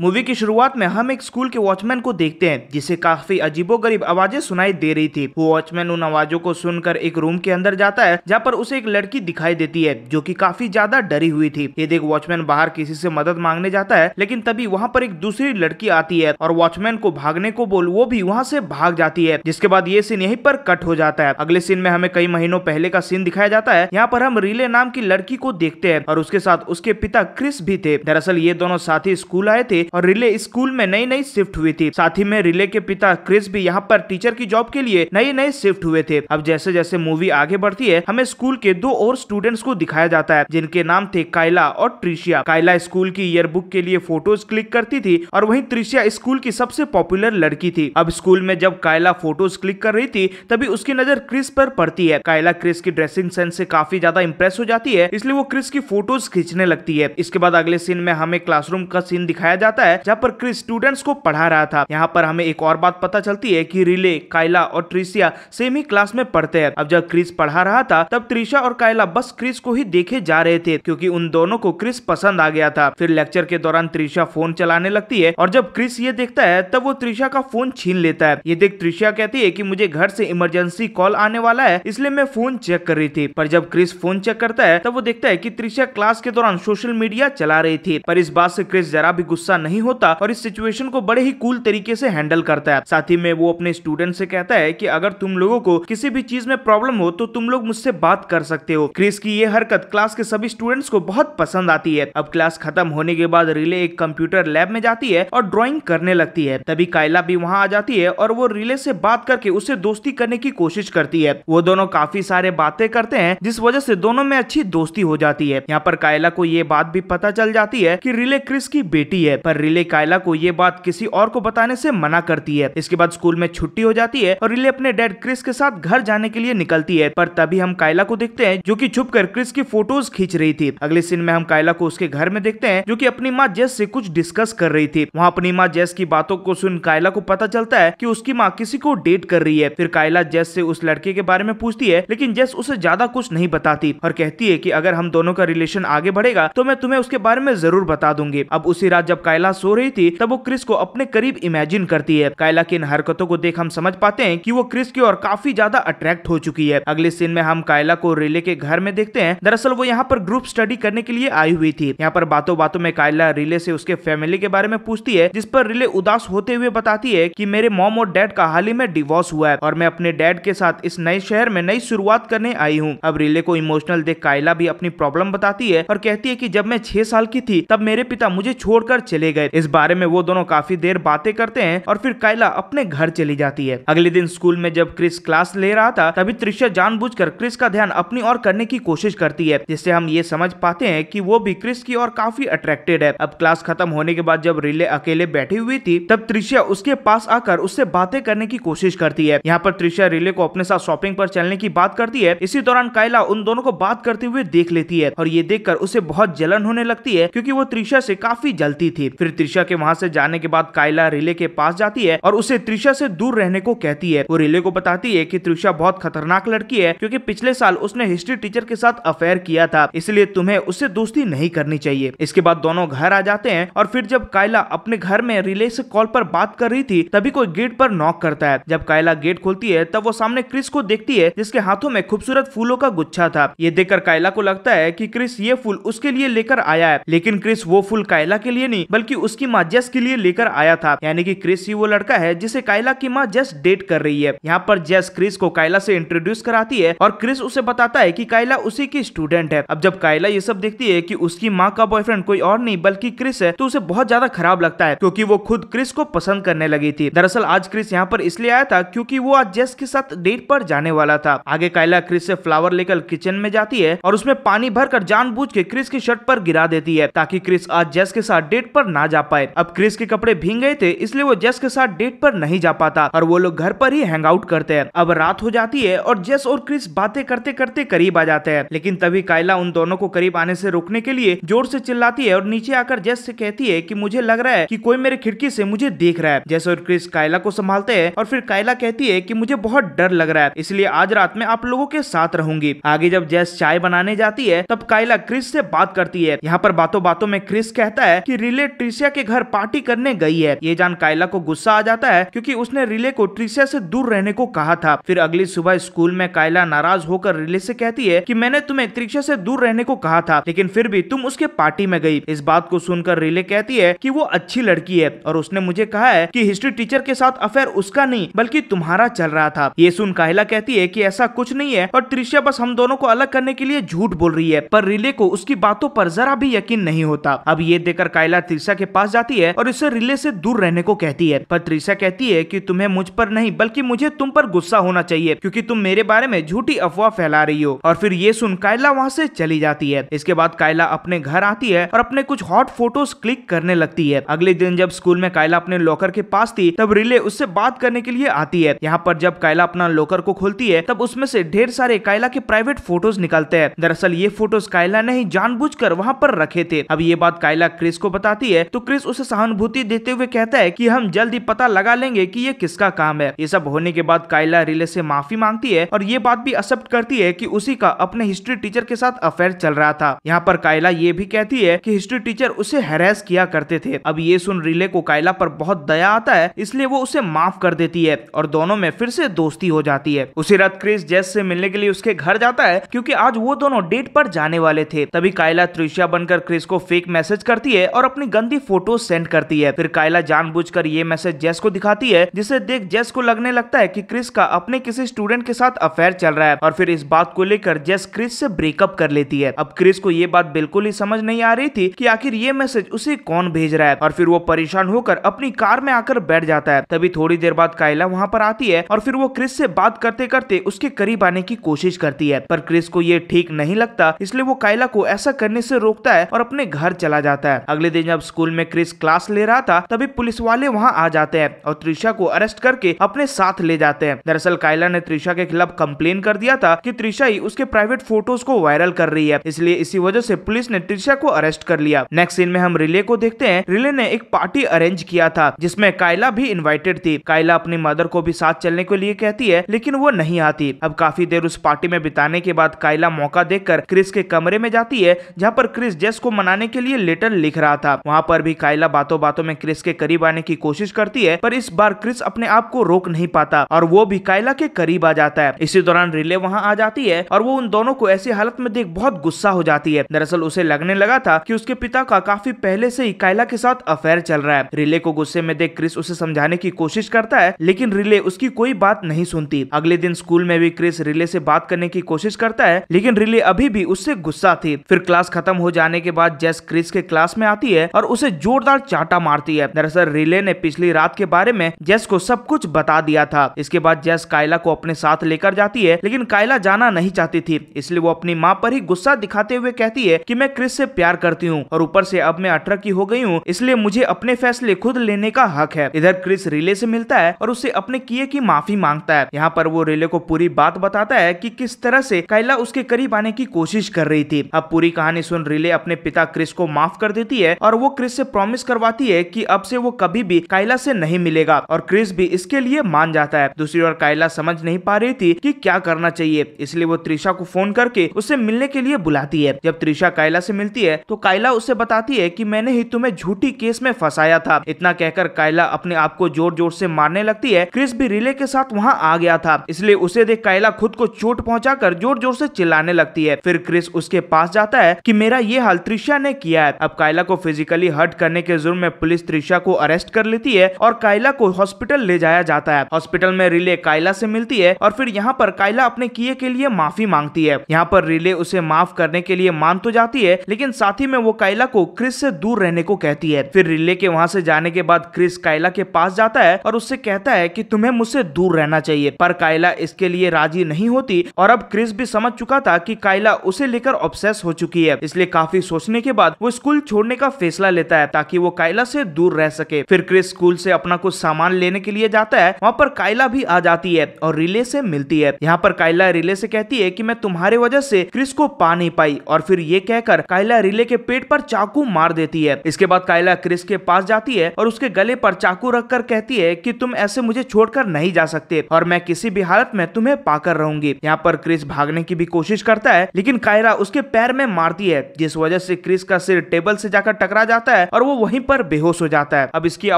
movie की शुरुआत में हम एक स्कूल के वॉचमैन को देखते हैं जिसे काफी अजीबोगरीब आवाजें सुनाई दे रही थी वो वॉचमैन उन आवाजों को सुनकर एक रूम के अंदर जाता है जहाँ पर उसे एक लड़की दिखाई देती है जो कि काफी ज्यादा डरी हुई थी ये देख वॉचमैन बाहर किसी से मदद मांगने जाता है लेकिन तभी वहाँ पर एक दूसरी लड़की आती है और वॉचमैन को भागने को बोल वो भी वहाँ से भाग जाती है जिसके बाद ये सीन यही पर कट हो जाता है अगले सीन में हमें कई महीनों पहले का सीन दिखाया जाता है यहाँ पर हम रिले नाम की लड़की को देखते हैं और उसके साथ उसके पिता क्रिस भी थे दरअसल ये दोनों साथी स्कूल आए थे और रिले स्कूल में नई नई शिफ्ट हुई थी साथ ही में रिले के पिता क्रिस भी यहाँ पर टीचर की जॉब के लिए नए नए शिफ्ट हुए थे अब जैसे जैसे मूवी आगे बढ़ती है हमें स्कूल के दो और स्टूडेंट्स को दिखाया जाता है जिनके नाम थे कायला और त्रिशिया कायला स्कूल की ईयरबुक के लिए फोटोज क्लिक करती थी और वही त्रिशिया स्कूल की सबसे पॉपुलर लड़की थी अब स्कूल में जब कायला फोटोज क्लिक कर रही थी तभी उसकी नजर क्रिस पर पड़ती है कायला क्रिस की ड्रेसिंग सेंस से काफी ज्यादा इम्प्रेस हो जाती है इसलिए वो क्रिस की फोटोज खींचने लगती है इसके बाद अगले सीन में हमें क्लासरूम का सीन दिखाया जाता जाता है जहाँ पर क्रिस स्टूडेंट्स को पढ़ा रहा था यहाँ पर हमें एक और बात पता चलती है की रिले कायला और ट्रिसिया सेम ही क्लास में पढ़ते हैं अब जब क्रिस पढ़ा रहा था तब त्रिशा और कायला बस क्रिस को ही देखे जा रहे थे क्योंकि उन दोनों को क्रिस पसंद आ गया था फिर लेक्चर के दौरान त्रिशा फोन चलाने लगती है और जब क्रिस ये देखता है तब वो त्रिशा का फोन छीन लेता है ये देख त्रिशा कहती है कि मुझे घर से इमरजेंसी कॉल आने वाला है इसलिए मैं फोन चेक कर रही थी पर जब क्रिस फोन चेक करता है तब वो देखता है की त्रिशा क्लास के दौरान सोशल मीडिया चला रही थी पर इस बात से क्रिस जरा भी गुस्सा नहीं होता और इस सिचुएशन को बड़े ही कूल तरीके से हैंडल करता है साथ ही में वो अपने स्टूडेंट से कहता है कि अगर तुम लोगों को किसी भी चीज में प्रॉब्लम हो तो तुम लोग मुझसे बात कर सकते हो क्रिस की ये हरकत क्लास के सभी स्टूडेंट्स को बहुत पसंद आती है अब क्लास खत्म होने के बाद रिले एक कंप्यूटर लैब में जाती है और ड्रॉइंग करने लगती है तभी कायला भी वहाँ आ जाती है और वो रिले से बात करके उससे दोस्ती करने की कोशिश करती है वो दोनों काफी सारे बातें करते हैं जिस वजह से दोनों में अच्छी दोस्ती हो जाती है यहाँ पर कायला को ये बात भी पता चल जाती है की रिले क्रिस की बेटी है पर पर रिले कायला को ये बात किसी और को बताने से मना करती है इसके बाद स्कूल में छुट्टी हो जाती है और रिले अपने डैड क्रिस के साथ घर जाने के लिए निकलती है पर तभी हम कायला को देखते हैं जो की छुप कर क्रिस की फोटोज खींच रही थी अगले सीन में हम कायला को उसके घर में देखते हैं जो की अपनी माँ जैस से कुछ डिस्कस कर रही थी वहाँ अपनी माँ जैस की बातों को सुन कायला को पता चलता है की उसकी माँ किसी को डेट कर रही है फिर कायला जैस से उस लड़के के बारे में पूछती है लेकिन जैस उसे ज्यादा कुछ नहीं बताती और कहती है की अगर हम दोनों का रिलेशन आगे बढ़ेगा तो मैं तुम्हें उसके बारे में जरूर बता दूंगी अब उसी रात जब कायला कायला सो रही थी तब वो क्रिस को अपने करीब इमेजिन करती है कायला की इन हरकतों को देख हम समझ पाते हैं कि वो क्रिस की ओर काफी ज्यादा अट्रैक्ट हो चुकी है अगले सीन में हम कायला को रिले के घर में देखते हैं दरअसल वो यहाँ पर ग्रुप स्टडी करने के लिए आई हुई थी यहाँ पर बातों बातों में कायला रिले से उसके फैमिली के बारे में पूछती है जिस पर रिले उदास होते हुए बताती है की मेरे मॉम और डैड का हाल ही में डिवोर्स हुआ है और मैं अपने डैड के साथ इस नए शहर में नई शुरुआत करने आई हूँ अब रिले को इमोशनल देख कायला भी अपनी प्रॉब्लम बताती है और कहती है की जब मैं छह साल की थी तब मेरे पिता मुझे छोड़कर चले गए इस बारे में वो दोनों काफी देर बातें करते हैं और फिर कायला अपने घर चली जाती है अगले दिन स्कूल में जब क्रिस क्लास ले रहा था तभी त्रिशा जानबूझकर क्रिस का ध्यान अपनी ओर करने की कोशिश करती है जिससे हम ये समझ पाते हैं कि वो भी क्रिस की ओर काफी अट्रैक्टेड है अब क्लास खत्म होने के बाद जब रिले अकेले बैठी हुई थी तब त्रिशा उसके पास आकर उससे बातें करने की कोशिश करती है यहाँ पर त्रिशा रिले को अपने साथ शॉपिंग पर चलने की बात करती है इसी दौरान कायला उन दोनों को बात करते हुए देख लेती है और ये देखकर उसे बहुत जलन होने लगती है क्योंकि वो त्रिशा से काफी जलती थी फिर त्रिशा के वहाँ से जाने के बाद कायला रिले के पास जाती है और उसे त्रिशा से दूर रहने को कहती है वो रिले को बताती है कि त्रिशा बहुत खतरनाक लड़की है क्योंकि पिछले साल उसने हिस्ट्री टीचर के साथ अफेयर किया था इसलिए तुम्हें उससे दोस्ती नहीं करनी चाहिए इसके बाद दोनों घर आ जाते हैं और फिर जब कायला अपने घर में रिले से कॉल पर बात कर रही थी तभी कोई गेट पर नॉक करता है जब कायला गेट खोलती है तब वो सामने क्रिस को देखती है जिसके हाथों में खूबसूरत फूलों का गुच्छा था ये देखकर कायला को लगता है की क्रिस ये फूल उसके लिए लेकर आया है लेकिन क्रिस वो फूल कायला के लिए नहीं बल्कि बल्कि उसकी माँ जेस के लिए लेकर आया था यानी कि क्रिस ही वो लड़का है जिसे कायला की माँ जेस डेट कर रही है यहाँ पर जेस क्रिस को कायला से इंट्रोड्यूस कराती है और क्रिस उसे बताता है की कायला उसी की स्टूडेंट है अब जब कायला ये सब देखती है की उसकी माँ का बॉयफ्रेंड कोई और नहीं बल्कि क्रिस है तो उसे बहुत ज्यादा खराब लगता है क्यूँकी वो खुद क्रिस को पसंद करने लगी थी दरअसल आज क्रिस यहाँ पर इसलिए आया था क्यूँकी वो आज जेस के साथ डेट पर जाने वाला था आगे कायला क्रिस से फ्लावर लेकर किचन में जाती है और उसमें पानी भरकर जानबूझ के क्रिस की शर्ट पर गिरा देती है ताकि क्रिस आज जेस के साथ डेट पर ना जा पाए अब क्रिस के कपड़े भींग गए थे इसलिए वो जेस के साथ डेट पर नहीं जा पाता और वो लोग घर पर ही हैंग आउट करते हैं अब रात हो जाती है और जेस और क्रिस बातें करते करते करीब आ जाते हैं लेकिन तभी कायला उन दोनों को करीब आने से रोकने के लिए जोर से चिल्लाती है और नीचे आकर जेस से कहती है की मुझे लग रहा है की कोई मेरे खिड़की से मुझे देख रहा है जेस और क्रिस कायला को संभालते हैं और फिर कायला कहती है की मुझे बहुत डर लग रहा है इसलिए आज रात में आप लोगों के साथ रहूंगी आगे जब जेस चाय बनाने जाती है तब कायला क्रिस से बात करती है यहाँ पर बातों बातों में क्रिस कहता है की रिलेटिव ट्रिसिया के घर पार्टी करने गई है ये जान कायला को गुस्सा आ जाता है क्योंकि उसने रिले को ट्रिसिया से दूर रहने को कहा था फिर अगली सुबह स्कूल में कायला नाराज होकर रिले से कहती है कि मैंने तुम्हें त्रिशा से दूर रहने को कहा था लेकिन फिर भी तुम उसके पार्टी में गई इस बात को सुनकर रिले कहती है कि वो अच्छी लड़की है और उसने मुझे कहा है कि हिस्ट्री टीचर के साथ अफेयर उसका नहीं बल्कि तुम्हारा चल रहा था ये सुन कायला कहती है कि ऐसा कुछ नहीं है और त्रिशा बस हम दोनों को अलग करने के लिए झूठ बोल रही है पर रिले को उसकी बातों पर जरा भी यकीन नहीं होता अब ये देखकर कायला त्रिशा त्रिशा के पास जाती है और उसे रिले से दूर रहने को कहती है पर त्रिशा कहती है कि तुम्हें मुझ पर नहीं बल्कि मुझे तुम पर गुस्सा होना चाहिए क्योंकि तुम मेरे बारे में झूठी अफवाह फैला रही हो और फिर ये सुन कायला वहाँ से चली जाती है इसके बाद कायला अपने घर आती है और अपने कुछ हॉट फोटोज क्लिक करने लगती है अगले दिन जब स्कूल में कायला अपने लॉकर के पास थी तब रिले उससे बात करने के लिए आती है यहाँ पर जब कायला अपना लॉकर को खोलती है तब उसमें से ढेर सारे कायला के प्राइवेट फोटोज निकलते हैं दरअसल ये फोटोज कायला ने ही जानबूझकर वहाँ पर रखे थे अब ये बात कायला क्रिस को बताती है तो क्रिस उसे सहानुभूति देते हुए कहता है की हम जल्द ही पता लगा लेंगे की ये किसका काम है ये सब होने के बाद कायला रिले से माफी मांगती है और ये बात भी एक्सेप्ट करती है की उसी का अपने हिस्ट्री टीचर के साथ अफेयर चल रहा था यहाँ पर कायला ये भी कहती है की हिस्ट्री टीचर उसे हेरास किया करते थे अब ये सुन रिले को कायला पर बहुत दया आता है इसलिए वो उसे माफ कर देती है और दोनों में फिर से दोस्ती हो जाती है उसी रात क्रिस जेस से मिलने के लिए उसके घर जाता है क्योंकि आज वो दोनों डेट पर जाने वाले थे तभी कायला त्रिशिया बनकर क्रिस को फेक मैसेज करती है और अपनी गंदी भी फोटो सेंड करती है फिर कायला जानबूझकर ये मैसेज जेस को दिखाती है जिसे देख जेस को लगने लगता है कि क्रिस का अपने किसी स्टूडेंट के साथ अफेयर चल रहा है और फिर इस बात को लेकर जेस क्रिस से ब्रेकअप कर लेती है अब क्रिस को ये बात बिल्कुल ही समझ नहीं आ रही थी की आखिर ये मैसेज उसे कौन भेज रहा है और फिर वो परेशान होकर अपनी कार में आकर बैठ जाता है तभी थोड़ी देर बाद कायला वहाँ पर आती है और फिर वो क्रिस से बात करते करते उसके करीब आने की कोशिश करती है पर क्रिस को ये ठीक नहीं लगता इसलिए वो कायला को ऐसा करने से रोकता है और अपने घर चला जाता है अगले दिन जब स्कूल स्कूल में क्रिस क्लास ले रहा था तभी पुलिस वाले वहाँ आ जाते हैं और त्रिशा को अरेस्ट करके अपने साथ ले जाते हैं दरअसल कायला ने त्रिशा के खिलाफ कंप्लेन कर दिया था की त्रिशा ही उसके प्राइवेट फोटोज को वायरल कर रही है इसलिए इसी वजह ऐसी पुलिस ने त्रिशा को अरेस्ट कर लिया नेक्स्ट सीन में हम रिले को देखते हैं रिले ने एक पार्टी अरेंज किया था जिसमे कायला भी इन्वाइटेड थी कायला अपनी मदर को भी साथ चलने के लिए कहती है लेकिन वो नहीं आती अब काफी देर उस पार्टी में बिताने के बाद कायला मौका देखकर क्रिस के कमरे में जाती है जहाँ पर क्रिस जेस को मनाने के लिए लेटर लिख रहा था वहाँ पर पर भी कायला बातों बातों में क्रिस के करीब आने की कोशिश करती है पर इस बार क्रिस अपने आप को रोक नहीं पाता और वो भी कायला के करीब आ जाता है इसी दौरान रिले वहाँ आ जाती है और वो उन दोनों को ऐसी हालत में देख बहुत गुस्सा हो जाती है दरअसल उसे लगने लगा था की उसके पिता का काफी पहले से ही कायला के साथ अफेयर चल रहा है रिले को गुस्से में देख क्रिस उसे समझाने की कोशिश करता है लेकिन रिले उसकी कोई बात नहीं सुनती अगले दिन स्कूल में भी क्रिस रिले से बात करने की कोशिश करता है लेकिन रिले अभी भी उससे गुस्सा थी फिर क्लास खत्म हो जाने के बाद जैस क्रिस के क्लास में आती है और उसे उसे जोरदार चाटा मारती है दरअसल रिले ने पिछली रात के बारे में जेस को सब कुछ बता दिया था इसके बाद जेस कायला को अपने साथ लेकर जाती है लेकिन कायला जाना नहीं चाहती थी इसलिए वो अपनी माँ पर ही गुस्सा दिखाते हुए कहती है की मैं क्रिस ऐसी प्यार करती हूँ और ऊपर ऐसी अब मैं अठारह की हो गई हूँ इसलिए मुझे अपने फैसले खुद लेने का हक है इधर क्रिस रिले ऐसी मिलता है और उसे अपने किए की माफी मांगता है यहाँ पर वो रिले को पूरी बात बताता है की किस तरह ऐसी कायला उसके करीब आने की कोशिश कर रही थी अब पूरी कहानी सुन रिले अपने पिता क्रिस को माफ कर देती है और वो क्रिस से प्रॉमिस करवाती है कि अब से वो कभी भी कायला से नहीं मिलेगा और क्रिस भी इसके लिए मान जाता है दूसरी ओर कायला समझ नहीं पा रही थी कि क्या करना चाहिए इसलिए वो त्रिशा को फोन करके उससे मिलने के लिए बुलाती है जब त्रिशा कायला से मिलती है तो कायला उसे बताती है की मैंने ही तुम्हें झूठी केस में फंसाया था इतना कहकर कायला अपने आप को जोर जोर से मारने लगती है क्रिस भी रिले के साथ वहाँ आ गया था इसलिए उसे देख कायला खुद को चोट कर जोर जोर से चिल्लाने लगती है फिर क्रिस उसके पास जाता है की मेरा ये हाल त्रिशा ने किया है अब कायला को फिजिकली हट करने के जुर्म में पुलिस त्रिशा को अरेस्ट कर लेती है और कायला को हॉस्पिटल ले जाया जाता है हॉस्पिटल में रिले कायला से मिलती है और फिर यहाँ पर कायला अपने किए के लिए माफी मांगती है यहाँ पर रिले उसे माफ करने के लिए मान तो जाती है लेकिन साथ ही में वो कायला को क्रिस से दूर रहने को कहती है फिर रिले के वहाँ से जाने के बाद क्रिस कायला के पास जाता है और उससे कहता है की तुम्हें मुझसे दूर रहना चाहिए पर कायला इसके लिए राजी नहीं होती और अब क्रिस भी समझ चुका था की कायला उसे लेकर ऑब्सेस हो चुकी है इसलिए काफी सोचने के बाद वो स्कूल छोड़ने का फैसला लेता देता है ताकि वो कायला से दूर रह सके फिर क्रिस स्कूल से अपना कुछ सामान लेने के लिए जाता है वहाँ पर कायला भी आ जाती है और रिले से मिलती है यहाँ पर कायला रिले से कहती है की मैं तुम्हारे वजह से क्रिस को पा नहीं पाई और फिर ये कहकर कायला रिले के पेट पर चाकू मार देती है इसके बाद कायला क्रिस के पास जाती है और उसके गले पर चाकू रख कर कहती है की तुम ऐसे मुझे कर नहीं जा सकते और मैं किसी भी हालत में तुम्हें पाकर रहूंगी यहाँ पर क्रिस भागने की भी कोशिश करता है लेकिन कायरा उसके पैर में मारती है जिस वजह से क्रिस का सिर टेबल से जाकर टकरा जाता है है और वो वहीं पर बेहोश हो जाता है अब इसकी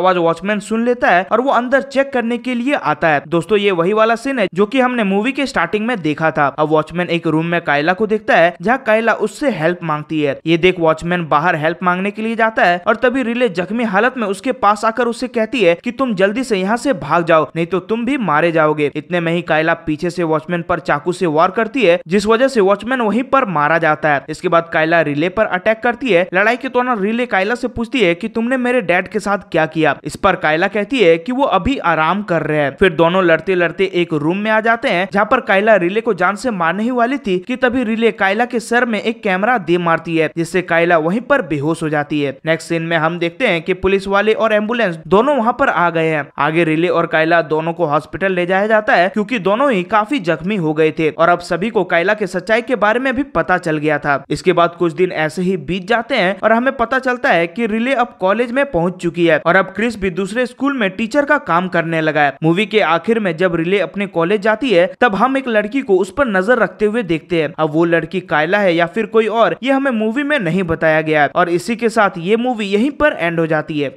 आवाज वॉचमैन सुन लेता है और वो अंदर चेक करने के लिए आता है दोस्तों ये वही वाला सीन है जो की हमने मूवी के स्टार्टिंग में देखा था अब वॉचमैन एक रूम में कायला को देखता है जहाँ कायला उससे हेल्प मांगती है ये देख वॉचमैन बाहर हेल्प मांगने के लिए जाता है और तभी रिले जख्मी हालत में उसके पास आकर उससे कहती है कि तुम जल्दी से यहाँ से भाग जाओ नहीं तो तुम भी मारे जाओगे इतने में ही कायला पीछे से वॉचमैन पर चाकू से वार करती है जिस वजह से वॉचमैन वहीं पर मारा जाता है इसके बाद कायला रिले पर अटैक करती है लड़ाई के दौरान रिले कायला से से पूछती है कि तुमने मेरे डैड के साथ क्या किया इस पर कायला कहती है कि वो अभी आराम कर रहे हैं फिर दोनों लड़ते लड़ते एक रूम में आ जाते हैं जहाँ पर कायला रिले को जान से मारने ही वाली थी कि तभी रिले कायला के सर में एक कैमरा दे मारती है जिससे कायला वहीं पर बेहोश हो जाती है नेक्स्ट सीन में हम देखते हैं कि पुलिस वाले और एम्बुलेंस दोनों वहाँ पर आ गए हैं आगे रिले और कायला दोनों को हॉस्पिटल ले जाया जाता है क्यूँकी दोनों ही काफी जख्मी हो गए थे और अब सभी को कायला के सच्चाई के बारे में भी पता चल गया था इसके बाद कुछ दिन ऐसे ही बीत जाते हैं और हमें पता चलता है कि रिले अब कॉलेज में पहुंच चुकी है और अब क्रिस भी दूसरे स्कूल में टीचर का काम करने लगा है मूवी के आखिर में जब रिले अपने कॉलेज जाती है तब हम एक लड़की को उस पर नजर रखते हुए देखते हैं अब वो लड़की कायला है या फिर कोई और ये हमें मूवी में नहीं बताया गया और इसी के साथ ये मूवी यहीं पर एंड हो जाती है